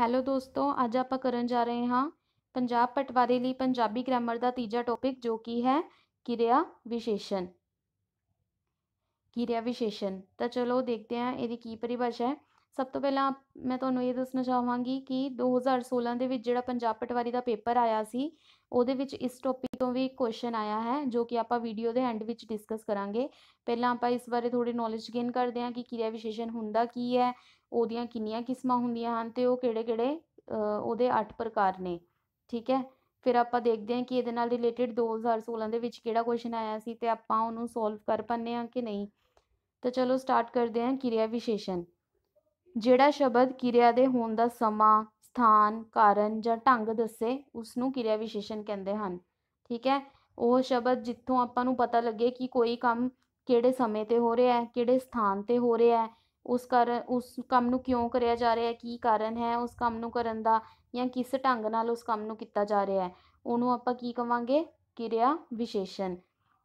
hello ਦੋਸਤੋ ਅੱਜ ਆਪਾਂ ਕਰਨ ਜਾ ਰਹੇ ਹਾਂ ਪੰਜਾਬ ਪਟਵਾਰੀ ਲਈ ਪੰਜਾਬੀ ਗ੍ਰਾਮਰ ਦਾ ਤੀਜਾ ਟੌਪਿਕ ਜੋ ਕਿ ਹੈ ਕਿਰਿਆ ਵਿਸ਼ੇਸ਼ਣ ਕਿਰਿਆ ਵਿਸ਼ੇਸ਼ਣ ਤਾਂ ਚਲੋ ਦੇਖਦੇ ਹਾਂ ਇਹਦੀ ਕੀ ਪਰਿਭਾਸ਼ਾ ਹੈ ਸਭ ਤੋਂ ਪਹਿਲਾਂ ਮੈਂ ਤੁਹਾਨੂੰ ਇਹ ਦੱਸਣਾ ਚਾਹਾਂਗੀ ਕਿ 2016 ਦੇ ਵਿੱਚ ਜਿਹੜਾ ਪੰਜਾਬ ਪਟਵਾਰੀ ਦਾ ਪੇਪਰ ਆਇਆ ਸੀ ਉਹਦੇ ਵਿੱਚ ਇਸ ਟੌਪਿਕ ਤੋਂ ਵੀ ਕੁਐਸਚਨ ਆਇਆ ਹੈ ਜੋ ਕਿ ਆਪਾਂ ਵੀਡੀਓ ਦੇ ਐਂਡ ਵਿੱਚ ਡਿਸਕਸ ਕਰਾਂਗੇ ਪਹਿਲਾਂ ਆਪਾਂ ਇਸ ਬਾਰੇ ਥੋੜੀ ਨੌਲੇਜ ਗੇਨ ਕਰਦੇ ਹਾਂ ਕਿ ਕਿਰਿਆ ਵਿਸ਼ੇਸ਼ਣ ਹੁੰਦਾ ਕੀ ਹੈ ਉਹਦੀਆਂ ਕਿੰਨੀਆਂ ਕਿਸਮਾਂ ਹੁੰਦੀਆਂ ਹਨ ਤੇ ਉਹ ਕਿਹੜੇ-ਕਿਹੜੇ ਉਹਦੇ 8 ਪ੍ਰਕਾਰ ਨੇ ਠੀਕ ਹੈ ਫਿਰ ਆਪਾਂ ਦੇਖਦੇ ਹਾਂ ਕਿ ਇਹਦੇ ਨਾਲ ਰਿਲੇਟਡ 2016 ਦੇ ਵਿੱਚ ਕਿਹੜਾ ਕੁਐਸਚਨ ਆਇਆ ਸੀ ਤੇ ਆਪਾਂ ਉਹਨੂੰ ਸੋਲਵ ਕਰ ਪੰਨੇ ਆ ਕਿ ਨਹੀਂ ਤਾਂ ਚਲੋ ਸਟਾਰਟ ਕਰਦੇ ਹਾਂ ਕਿਰਿਆ ਵਿਸ਼ੇਸ਼ਣ ਜਿਹੜਾ ਸ਼ਬਦ ਕਿਰਿਆ ਦੇ ਹੋਣ ਦਾ ਸਮਾਂ ਸਥਾਨ ਕਾਰਨ ਜਾਂ ਢੰਗ ਦੱਸੇ ਉਸ ਨੂੰ ਕਿਰਿਆ ਵਿਸ਼ੇਸ਼ਣ ਕਹਿੰਦੇ ਹਨ ਠੀਕ ਹੈ ਉਹ ਸ਼ਬਦ ਜਿੱਥੋਂ ਆਪਾਂ ਨੂੰ ਪਤਾ ਲੱਗੇ ਕਿ ਕੋਈ ਕੰਮ ਕਿਹੜੇ ਸਮੇਂ ਤੇ ਹੋ ਰਿਹਾ ਹੈ ਕਿਹੜੇ ਸਥਾਨ ਤੇ ਹੋ ਰਿਹਾ ਹੈ ਉਸ ਕਰ ਉਸ ਕੰਮ ਨੂੰ ਕਿਉਂ ਕਰਿਆ ਜਾ ਰਿਹਾ ਹੈ ਕੀ ਕਾਰਨ ਹੈ ਉਸ ਕੰਮ ਨੂੰ ਕਰਨ ਦਾ ਜਾਂ ਕਿਸ ਢੰਗ ਨਾਲ ਉਸ ਕੰਮ ਨੂੰ ਕੀਤਾ ਜਾ ਰਿਹਾ ਹੈ ਉਹਨੂੰ ਆਪਾਂ ਕੀ ਕਵਾਂਗੇ ਕਿਰਿਆ ਵਿਸ਼ੇਸ਼ਣ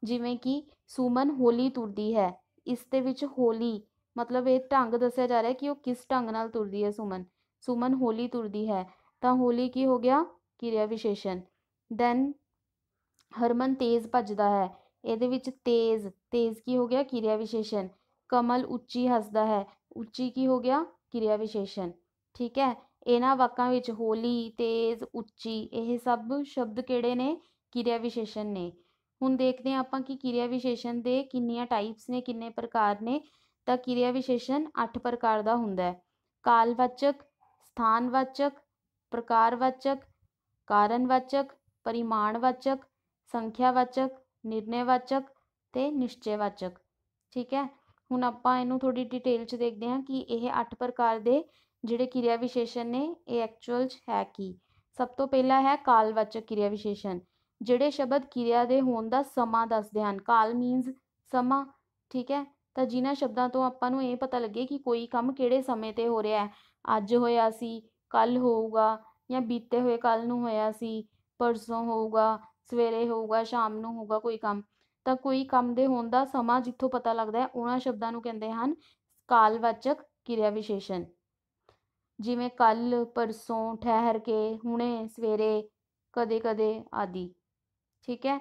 ਜਿਵੇਂ ਕਿ ਸੁਮਨ ਹੋਲੀ ਤੁਰਦੀ ਹੈ ਇਸ ਦੇ ਵਿੱਚ ਹੋਲੀ ਮਤਲਬ ਇਹ ਢੰਗ ਦੱਸਿਆ ਜਾ ਰਿਹਾ ਕਿ ਉਹ ਕਿਸ ਢੰਗ ਨਾਲ ਤੁਰਦੀ ਹੈ ਸੁਮਨ ਸੁਮਨ ਹੋਲੀ ਤੁਰਦੀ ਹੈ ਤਾਂ ਹੋਲੀ ਕੀ ਹੋ ਗਿਆ ਕਿਰਿਆ ਵਿਸ਼ੇਸ਼ਣ ਦੈਨ ਹਰਮਨ ਤੇਜ਼ ਭੱਜਦਾ ਹੈ ਇਹਦੇ ਵਿੱਚ ਤੇਜ਼ ਤੇਜ਼ ਕੀ ਹੋ ਗਿਆ ਕਿਰਿਆ ਵਿਸ਼ੇਸ਼ਣ ਕਮਲ ਉੱਚੀ ਹੱਸਦਾ ਹੈ ਉੱਚੀ ਕੀ ਹੋ ਗਿਆ ਕਿਰਿਆ ਵਿਸ਼ੇਸ਼ਣ ਠੀਕ ਹੈ ਇਹਨਾਂ ਵਾਕਾਂ ਵਿੱਚ ਹੋਲੀ ਤੇਜ਼ ਉੱਚੀ ਇਹ ਸਭ ਸ਼ਬਦ ਕਿਹੜੇ ਨੇ ਕਿਰਿਆ ਵਿਸ਼ੇਸ਼ਣ ਨੇ ਹੁਣ ਦੇਖਦੇ ਆਪਾਂ ਕਿ ਕਿਰਿਆ ਵਿਸ਼ੇਸ਼ਣ ਦੇ ਕਿੰਨੀਆਂ ਟਾਈਪਸ ਨੇ ਕਿੰਨੇ ਪ੍ਰਕਾਰ ਨੇ ਤਾਂ ਕਿਰਿਆ ਵਿਸ਼ੇਸ਼ਣ 8 ਪ੍ਰਕਾਰ ਦਾ ਹੁੰਦਾ ਹੈ ਕਾਲਵਾਚਕ ਸਥਾਨਵਾਚਕ ਪ੍ਰਕਾਰਵਾਚਕ ਕਾਰਨਵਾਚਕ ਪਰਿਮਾਣਵਾਚਕ ਸੰਖਿਆਵਾਚਕ ਨਿਰਣੈਵਾਚਕ ਤੇ ਨਿਸ਼ਚੈਵਾਚਕ ਠੀਕ ਹੈ ਹੁਣ ਆਪਾਂ ਇਹਨੂੰ ਥੋੜੀ ਡਿਟੇਲ 'ਚ ਦੇਖਦੇ ਹਾਂ ਕਿ ਇਹ 8 ਪ੍ਰਕਾਰ ਦੇ ਜਿਹੜੇ ਕਿਰਿਆ ਵਿਸ਼ੇਸ਼ਣ ਨੇ ਇਹ ਐਕਚੁਅਲ 'ਚ ਹੈ ਕੀ ਸਭ ਤੋਂ ਪਹਿਲਾ ਹੈ ਕਾਲਵਾਚਕ ਕਿਰਿਆ ਵਿਸ਼ੇਸ਼ਣ ਜਿਹੜੇ ਸ਼ਬਦ ਕਿਰਿਆ ਦੇ ਹੋਣ ਦਾ ਸਮਾਂ ਦੱਸਦੇ ਹਨ ਕਾਲ ਮੀਨਸ ਸਮਾਂ ਠੀਕ ਹੈ ਤਾਂ ਜਿਨ੍ਹਾਂ ਸ਼ਬਦਾਂ ਤੋਂ ਆਪਾਂ ਨੂੰ ਇਹ ਪਤਾ ਲੱਗੇ ਕਿ ਕੋਈ ਕੰਮ ਕਿਹੜੇ ਸਮੇਂ ਤੇ ਹੋ ਰਿਹਾ ਹੈ ਅੱਜ ਹੋਇਆ ਸੀ ਕੱਲ ਹੋਊਗਾ ਜਾਂ ਬੀਤੇ ਹੋਏ ਕੱਲ ਨੂੰ ਹੋਇਆ ਸੀ ਪਰਸੋਂ ਹੋਊਗਾ ਸਵੇਰੇ ਹੋਊਗਾ ਸ਼ਾਮ ਨੂੰ ਹੋਊਗਾ ਕੋਈ ਕੰਮ ਤਾਂ ਕੋਈ ਕੰਮ ਦੇ ਹੋਣ ਦਾ ਸਮਾਂ ਜਿੱਥੋਂ ਪਤਾ ਲੱਗਦਾ ਹੈ ਉਹਨਾਂ ਸ਼ਬਦਾਂ ਨੂੰ ਕਹਿੰਦੇ ਹਨ ਕਾਲਵਾਚਕ ਕਿਰਿਆ ਵਿਸ਼ੇਸ਼ਣ ਜਿਵੇਂ ਕੱਲ ਪਰਸੋਂ ਠਹਿਰ ਕੇ ਹੁਣੇ ਸਵੇਰੇ ਕਦੇ ਕਦੇ ਆਦੀ ਠੀਕ ਹੈ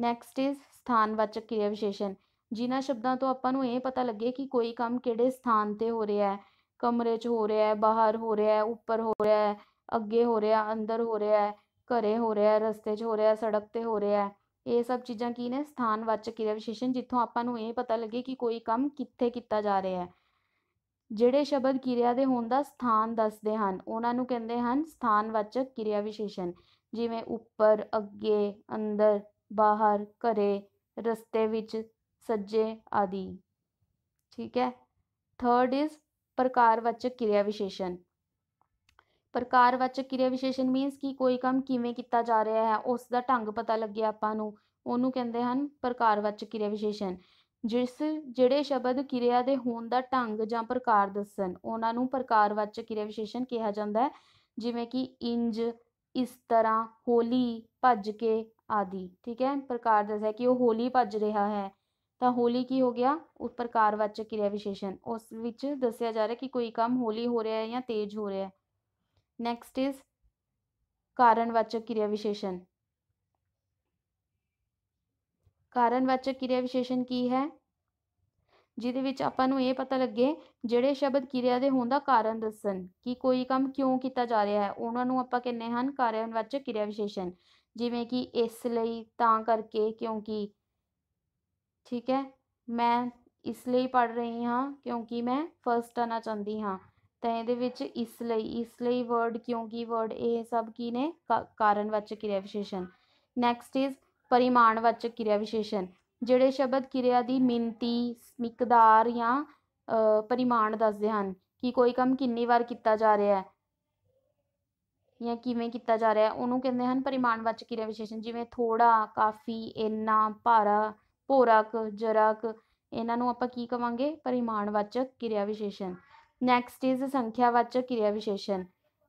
ਨੈਕਸਟ ਇਜ਼ ਸਥਾਨਵਾਚਕ ਕਿਰਿਆ ਵਿਸ਼ੇਸ਼ਣ ਜਿਨ੍ਹਾਂ ਸ਼ਬਦਾਂ ਤੋਂ ਆਪਾਂ ਨੂੰ ਇਹ ਪਤਾ ਲੱਗੇ ਕਿ ਕੋਈ ਕੰਮ ਕਿਹੜੇ ਸਥਾਨ ਤੇ ਹੋ ਰਿਹਾ ਹੈ ਕਮਰੇ 'ਚ ਹੋ ਰਿਹਾ ਹੈ ਬਾਹਰ ਹੋ ਰਿਹਾ ਹੈ ਉੱਪਰ ਹੋ ਰਿਹਾ ਹੈ ਅੱਗੇ ਹੋ ਰਿਹਾ ਅੰਦਰ ਹੋ ਰਿਹਾ ਹੈ ਘਰੇ ਹੋ ਰਿਹਾ ਹੈ ਰਸਤੇ 'ਚ ਹੋ ਰਿਹਾ ਹੈ ਸੜਕ ਤੇ ਹੋ ਰਿਹਾ ਹੈ ਇਹ ਸਭ ਚੀਜ਼ਾਂ ਕੀ ਨੇ ਸਥਾਨਵਾਚਕ ਕਿਰਿਆ ਵਿਸ਼ੇਸ਼ਣ ਜਿੱਥੋਂ ਆਪਾਂ ਨੂੰ ਇਹ ਪਤਾ ਲੱਗੇ ਕਿ ਕੋਈ ਕੰਮ ਕਿੱਥੇ ਕੀਤਾ ਜਾ ਰਿਹਾ ਹੈ ਜਿਹੜੇ ਸ਼ਬਦ ਕਿਰਿਆ ਦੇ ਹੋਣ ਦਾ ਸਥਾਨ ਦੱਸਦੇ ਹਨ ਉਹਨਾਂ ਨੂੰ ਕਹਿੰਦੇ ਹਨ ਸਥਾਨਵਾਚਕ ਕਿਰਿਆ ਵਿਸ਼ੇਸ਼ਣ ਜਿਵੇਂ ਉੱਪਰ ਅੱਗੇ ਅੰਦਰ ਬਾਹਰ ਘਰੇ ਰਸਤੇ ਵਿੱਚ ਸੱਜੇ ਆਦਿ ਠੀਕ ਹੈ ਥਰਡ ਇਜ਼ ਪ੍ਰਕਾਰਵਾਚਕ ਕਿਰਿਆ ਵਿਸ਼ੇਸ਼ਣ ਪ੍ਰਕਾਰਵਾਚਕ ਕਿਰਿਆ ਵਿਸ਼ੇਸ਼ਣ ਮੀਨਸ ਕਿ ਕੋਈ ਕੰਮ ਕਿਵੇਂ ਕੀਤਾ ਜਾ ਰਿਹਾ ਹੈ ਉਸ ਦਾ ਢੰਗ ਪਤਾ ਲੱਗੇ ਆਪਾਂ ਨੂੰ ਉਹਨੂੰ ਕਹਿੰਦੇ ਹਨ ਪ੍ਰਕਾਰਵਾਚਕ ਕਿਰਿਆ ਵਿਸ਼ੇਸ਼ਣ ਜਿਸ ਜਿਹੜੇ ਸ਼ਬਦ ਕਿਰਿਆ ਦੇ ਹੋਣ ਦਾ ਢੰਗ ਜਾਂ ਪ੍ਰਕਾਰ ਦੱਸਣ ਉਹਨਾਂ ਨੂੰ ਪ੍ਰਕਾਰਵਾਚਕ ਕਿਰਿਆ ਵਿਸ਼ੇਸ਼ਣ ਕਿਹਾ ਜਾਂਦਾ ਹੈ ਜਿਵੇਂ ਕਿ ਇੰਜ ਇਸ ਤਰ੍ਹਾਂ ਹੋਲੀ ਭੱਜ ਕੇ ਆਦਿ ਠੀਕ ਹੈ ਪ੍ਰਕਾਰ ਦੱਸਿਆ ਕਿ ਉਹ ਹੋਲੀ ਭੱਜ ਰਿਹਾ ਹੈ ਤਾਂ ਹੋਲੀ ਕੀ ਹੋ ਗਿਆ ਕਾਰਵਾਚਕ ਕਿਰਿਆ ਵਿਸ਼ੇਸ਼ਣ ਉਸ ਵਿੱਚ ਦੱਸਿਆ ਜਾ ਰਿਹਾ ਕਿ ਕੋਈ ਕੰਮ ਹੋਲੀ ਹੋ ਰਿਹਾ ਹੈ ਜਾਂ ਤੇਜ਼ ਹੋ ਰਿਹਾ ਹੈ ਨੈਕਸਟ ਇਜ਼ ਕਾਰਣਵਾਚਕ ਕਿਰਿਆ ਵਿਸ਼ੇਸ਼ਣ ਕਾਰਣਵਾਚਕ ਕਿਰਿਆ ਵਿਸ਼ੇਸ਼ਣ ਕੀ ਹੈ ਜਿਹਦੇ ਵਿੱਚ ਆਪਾਂ ਨੂੰ ਇਹ ਪਤਾ ਲੱਗੇ ਜਿਹੜੇ ਸ਼ਬਦ ਕਿਰਿਆ ਦੇ ਹੋਣ ਦਾ ਕਾਰਨ ਦੱਸਣ ਕਿ ਕੋਈ ਕੰਮ ਕਿਉਂ ਕੀਤਾ ਜਾ ਰਿਹਾ ਹੈ ਉਹਨਾਂ ਨੂੰ ਆਪਾਂ ਕਹਿੰਦੇ ਹਨ ਕਾਰਣਵਾਚਕ ਕਿਰਿਆ ਵਿਸ਼ੇਸ਼ਣ ਜਿਵੇਂ ਕਿ ਇਸ ਲਈ ਤਾਂ ਕਰਕੇ ਕਿਉਂਕਿ ਠੀਕ ਹੈ ਮੈਂ ਇਸ ਲਈ ਪੜ ਰਹੀ ਹਾਂ ਕਿਉਂਕਿ ਮੈਂ ਫਰਸਟ ਆਣਾ ਚਾਹੁੰਦੀ ਹਾਂ ਤਾਂ ਇਹਦੇ ਵਿੱਚ ਇਸ ਲਈ ਇਸ ਲਈ ਵਰਡ ਕਿਉਂਕਿ ਵਰਡ ਇਹ ਸਭ ਕੀ ਨੇ ਕਾਰਨ ਕਾਰਨਵਾਚਕ ਕਿਰਿਆ ਵਿਸ਼ੇਸ਼ਣ ਨੈਕਸਟ ਇਜ਼ ਪਰਿਮਾਣਵਾਚਕ ਕਿਰਿਆ ਵਿਸ਼ੇਸ਼ਣ ਜਿਹੜੇ ਸ਼ਬਦ ਕਿਰਿਆ ਦੀ ਮਿੰਤੀ ਮਿਕਦਾਰ ਜਾਂ ਪਰਿਮਾਣ ਦੱਸਦੇ ਹਨ ਕਿ ਕੋਈ ਕੰਮ ਕਿੰਨੀ ਵਾਰ ਕੀਤਾ ਜਾ ਰਿਹਾ ਹੈ ਜਾਂ ਕਿਵੇਂ ਕੀਤਾ ਜਾ ਰਿਹਾ ਉਹਨੂੰ ਕਹਿੰਦੇ ਹਨ ਪਰਿਮਾਣਵਾਚਕ ਕਿਰਿਆ ਵਿਸ਼ੇਸ਼ਣ ਜਿਵੇਂ ਥੋੜਾ ਕਾਫੀ ਇੰਨਾ ਭਾਰਾ ਭੋਰਾ ਜਰਕ ਇਹਨਾਂ ਨੂੰ ਆਪਾਂ ਕੀ ਕਵਾਂਗੇ ਪਰਿਮਾਣਵਾਚਕ ਕਿਰਿਆ ਵਿਸ਼ੇਸ਼ਣ ਨੈਕਸਟ ਇਜ਼ ਸੰਖਿਆਵਾਚਕ ਕਿਰਿਆ ਵਿਸ਼ੇਸ਼ਣ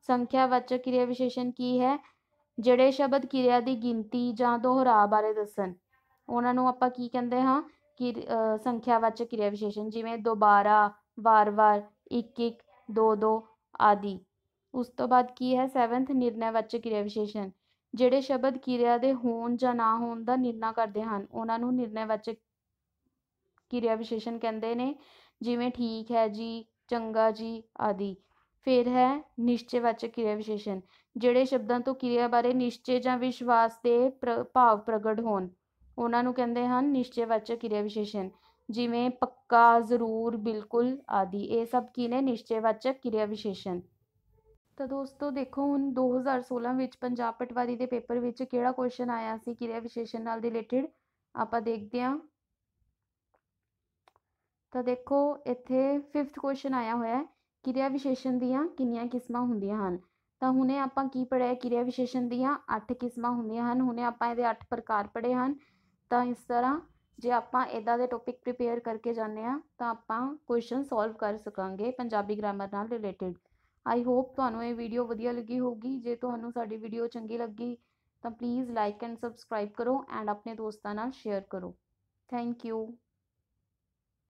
ਸੰਖਿਆਵਾਚਕ ਕਿਰਿਆ ਵਿਸ਼ੇਸ਼ਣ ਕੀ ਹੈ ਜਿਹੜੇ ਸ਼ਬਦ ਕਿਰਿਆ ਦੀ ਗਿਣਤੀ ਜਾਂ ਦੁਹਰਾਅ ਬਾਰੇ ਦੱਸਣ ਉਹਨਾਂ ਨੂੰ ਆਪਾਂ ਕੀ ਕਹਿੰਦੇ ਹਾਂ ਕਿ ਸੰਖਿਆਵਾਚਕ ਕਿਰਿਆ ਵਿਸ਼ੇਸ਼ਣ ਜਿਵੇਂ ਦੁਬਾਰਾ ਵਾਰ-ਵਾਰ ਇੱਕ ਇੱਕ ਦੋ ਦੋ ਆਦਿ ਉਸ ਤੋਂ ਬਾਅਦ ਕੀ ਹੈ 7th ਨਿਰਣੈਵਾਚਕ ਕਿਰਿਆ ਵਿਸ਼ੇਸ਼ਣ ਜਿਹੜੇ ਸ਼ਬਦ ਕਿਰਿਆ ਦੇ ਹੋਣ ਜਾਂ ਨਾ ਹੋਣ ਦਾ ਨਿਰਣਾ ਕਰਦੇ ਹਨ ਉਹਨਾਂ ਨੂੰ ਨਿਰਣੈਵਾਚਕ ਕਿਰਿਆ ਵਿਸ਼ੇਸ਼ਣ ਕਹਿੰਦੇ ਨੇ ਜਿਵੇਂ ਠੀਕ ਹੈ ਜੀ ਚੰਗਾ ਜੀ ਆਦਿ ਫਿਰ ਹੈ ਨਿਸ਼ਚੈਵਾਚਕ ਕਿਰਿਆ ਵਿਸ਼ੇਸ਼ਣ ਜਿਹੜੇ ਸ਼ਬਦਾਂ ਤੋਂ ਕਿਰਿਆ ਬਾਰੇ ਨਿਸ਼ਚੇ ਜਾਂ ਵਿਸ਼ਵਾਸ ਦੇ ਭਾਵ ਪ੍ਰਗਟ ਹੋਣ ਉਹਨਾਂ ਨੂੰ ਕਹਿੰਦੇ ਹਨ ਨਿਸ਼ਚੈਵਾਚਕ ਕਿਰਿਆ ਵਿਸ਼ੇਸ਼ਣ ਜਿਵੇਂ ਪੱਕਾ ਜ਼ਰੂਰ ਬਿਲਕੁਲ ਆਦਿ ਇਹ ਸਭ ਕੀ ਨੇ ਨਿਸ਼ਚੈਵਾਚਕ ਕਿਰਿਆ ਵਿਸ਼ੇਸ਼ਣ ਤਾਂ ਦੋਸਤੋ ਦੇਖੋ ਹੁਣ 2016 ਵਿੱਚ ਪੰਜਾਬ ਪਟਵਾਰੀ ਦੇ ਪੇਪਰ ਵਿੱਚ ਕਿਹੜਾ ਕੁਐਸਚਨ ਆਇਆ ਸੀ ਕਿਰਿਆ ਵਿਸ਼ੇਸ਼ਣ ਨਾਲ ਰਿਲੇਟਡ ਆਪਾਂ ਦੇਖਦੇ ਹਾਂ ਤਾਂ ਦੇਖੋ ਇੱਥੇ 5th ਕੁਐਸਚਨ ਆਇਆ ਹੋਇਆ ਹੈ ਕਿਰਿਆ ਵਿਸ਼ੇਸ਼ਣ ਦੀਆਂ ਕਿੰਨੀਆਂ ਕਿਸਮਾਂ ਹੁੰਦੀਆਂ ਹਨ ਤਾਂ ਹੁਣੇ ਆਪਾਂ ਕੀ ਪੜਿਆ ਕਿਰਿਆ ਵਿਸ਼ੇਸ਼ਣ ਦੀਆਂ 8 ਕਿਸਮਾਂ ਹੁੰਦੀਆਂ ਹਨ ਹੁਣੇ ਆਪਾਂ ਇਹਦੇ 8 ਪ੍ਰਕਾਰ ਪੜੇ ਹਨ ਤਾਂ ਇਸ ਤਰ੍ਹਾਂ ਜੇ ਆਪਾਂ ਇਦਾਂ ਦੇ ਟੌਪਿਕ ਪ੍ਰੀਪੇਅਰ ਕਰਕੇ ਜਾਂਦੇ ਆ ਤਾਂ ਆਪਾਂ ਕੁਐਸਚਨ ਸੋਲਵ ਕਰ ਸਕਾਂਗੇ ਪੰਜਾਬੀ ਗ੍ਰਾਮਰ ਨਾਲ ਰਿਲੇਟਡ ਆਈ ਹੋਪ ਤੁਹਾਨੂੰ ਇਹ ਵੀਡੀਓ ਵਧੀਆ ਲੱਗੀ ਹੋਗੀ ਜੇ ਤੁਹਾਨੂੰ ਸਾਡੀ ਵੀਡੀਓ ਚੰਗੀ ਲੱਗੀ ਤਾਂ ਪਲੀਜ਼ ਲਾਈਕ ਐਂਡ ਸਬਸਕ੍ਰਾਈਬ ਕਰੋ ਐਂਡ ਆਪਣੇ ਦੋਸਤਾਂ ਨਾਲ ਸ਼ੇਅਰ ਕਰੋ ਥੈਂਕ ਯੂ